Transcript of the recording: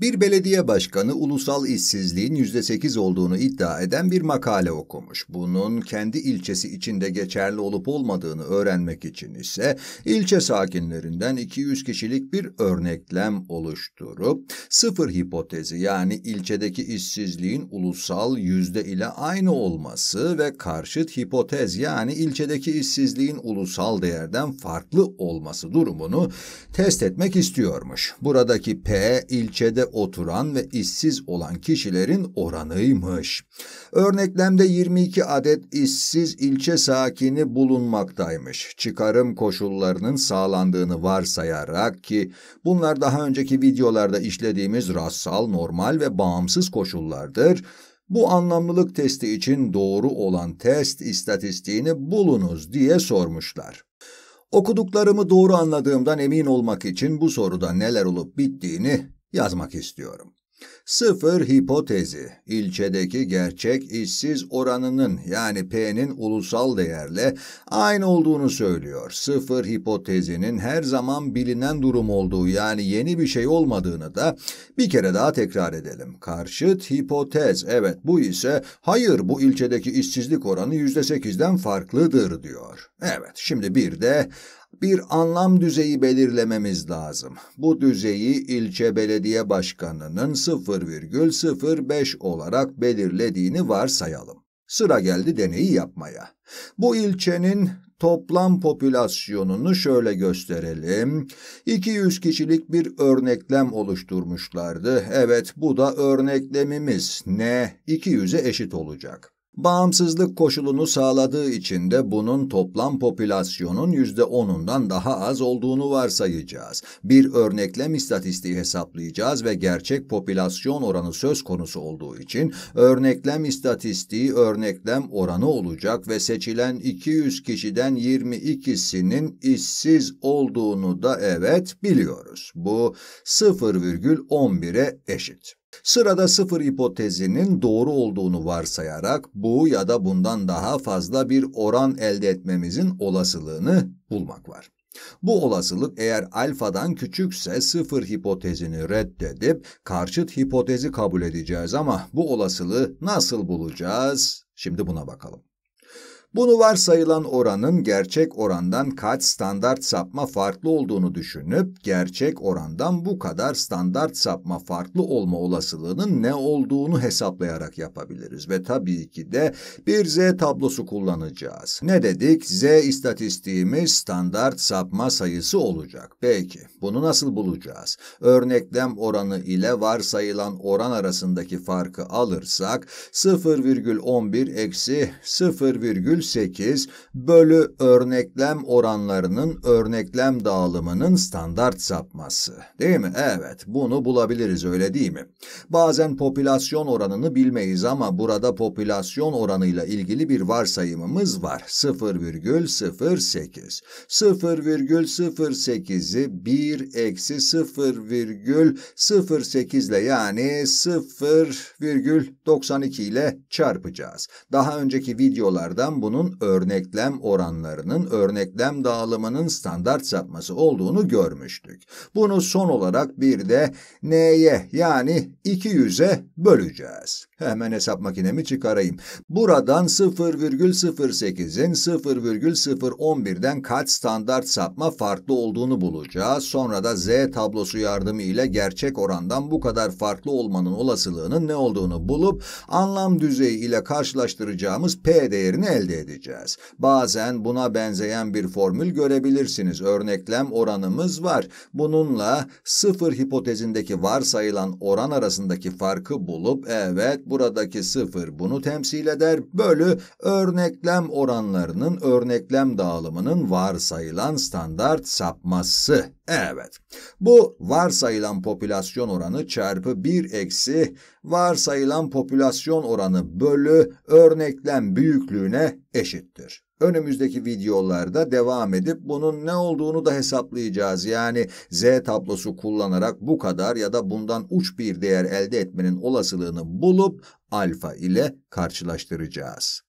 Bir belediye başkanı ulusal işsizliğin %8 olduğunu iddia eden bir makale okumuş. Bunun kendi ilçesi içinde geçerli olup olmadığını öğrenmek için ise ilçe sakinlerinden 200 kişilik bir örneklem oluşturup sıfır hipotezi yani ilçedeki işsizliğin ulusal yüzde ile aynı olması ve karşıt hipotez yani ilçedeki işsizliğin ulusal değerden farklı olması durumunu test etmek istiyormuş. Buradaki P ilçede oturan ve işsiz olan kişilerin oranıymış. Örneklemde 22 adet işsiz ilçe sakini bulunmaktaymış. Çıkarım koşullarının sağlandığını varsayarak ki bunlar daha önceki videolarda işlediğimiz rassal, normal ve bağımsız koşullardır. Bu anlamlılık testi için doğru olan test istatistiğini bulunuz diye sormuşlar. Okuduklarımı doğru anladığımdan emin olmak için bu soruda neler olup bittiğini yazmak istiyorum. Sıfır hipotezi, ilçedeki gerçek işsiz oranının yani P'nin ulusal değerle aynı olduğunu söylüyor. Sıfır hipotezinin her zaman bilinen durum olduğu yani yeni bir şey olmadığını da bir kere daha tekrar edelim. Karşıt hipotez, evet bu ise hayır bu ilçedeki işsizlik oranı yüzde sekizden farklıdır diyor. Evet şimdi bir de bir anlam düzeyi belirlememiz lazım. Bu düzeyi ilçe belediye başkanının 0,05 olarak belirlediğini varsayalım. Sıra geldi deneyi yapmaya. Bu ilçenin toplam popülasyonunu şöyle gösterelim. 200 kişilik bir örneklem oluşturmuşlardı. Evet bu da örneklemimiz. Ne? 200'e eşit olacak. Bağımsızlık koşulunu sağladığı için de bunun toplam popülasyonun yüzde %10'undan daha az olduğunu varsayacağız. Bir örneklem istatistiği hesaplayacağız ve gerçek popülasyon oranı söz konusu olduğu için örneklem istatistiği örneklem oranı olacak ve seçilen 200 kişiden 22'sinin işsiz olduğunu da evet biliyoruz. Bu 0,11'e eşit. Sırada sıfır hipotezinin doğru olduğunu varsayarak bu ya da bundan daha fazla bir oran elde etmemizin olasılığını bulmak var. Bu olasılık eğer alfadan küçükse sıfır hipotezini reddedip karşıt hipotezi kabul edeceğiz ama bu olasılığı nasıl bulacağız? Şimdi buna bakalım. Bunu varsayılan oranın gerçek orandan kaç standart sapma farklı olduğunu düşünüp gerçek orandan bu kadar standart sapma farklı olma olasılığının ne olduğunu hesaplayarak yapabiliriz ve tabii ki de bir z tablosu kullanacağız. Ne dedik? Z istatistiğimiz standart sapma sayısı olacak. Peki bunu nasıl bulacağız? Örneklem oranı ile varsayılan oran arasındaki farkı alırsak 0,11 eksi 0, virgül 8 bölü örneklem oranlarının örneklem dağılımının standart sapması. Değil mi? Evet, bunu bulabiliriz öyle değil mi? Bazen popülasyon oranını bilmeyiz ama burada popülasyon oranıyla ilgili bir varsayımımız var. 0,08. 0,08'i 1 eksi 0,08 ile yani 0,92 ile çarpacağız. Daha önceki videolardan bu bunun örneklem oranlarının örneklem dağılımının standart sapması olduğunu görmüştük. Bunu son olarak bir de n'ye yani 200'e böleceğiz. Hemen hesap makinemi çıkarayım. Buradan 0,08'in 0,011'den kaç standart sapma farklı olduğunu bulacağız. Sonra da z tablosu yardımı ile gerçek orandan bu kadar farklı olmanın olasılığının ne olduğunu bulup anlam düzeyi ile karşılaştıracağımız p değerini elde edeceğiz. Bazen buna benzeyen bir formül görebilirsiniz. Örneklem oranımız var. Bununla sıfır hipotezindeki varsayılan oran arasındaki farkı bulup evet buradaki sıfır bunu temsil eder bölü örneklem oranlarının örneklem dağılımının varsayılan standart sapması. Evet. Bu varsayılan popülasyon oranı çarpı 1 eksi varsayılan popülasyon oranı bölü örneklem büyüklüğüne eşittir. Önümüzdeki videolarda devam edip bunun ne olduğunu da hesaplayacağız. Yani z tablosu kullanarak bu kadar ya da bundan uç bir değer elde etmenin olasılığını bulup alfa ile karşılaştıracağız.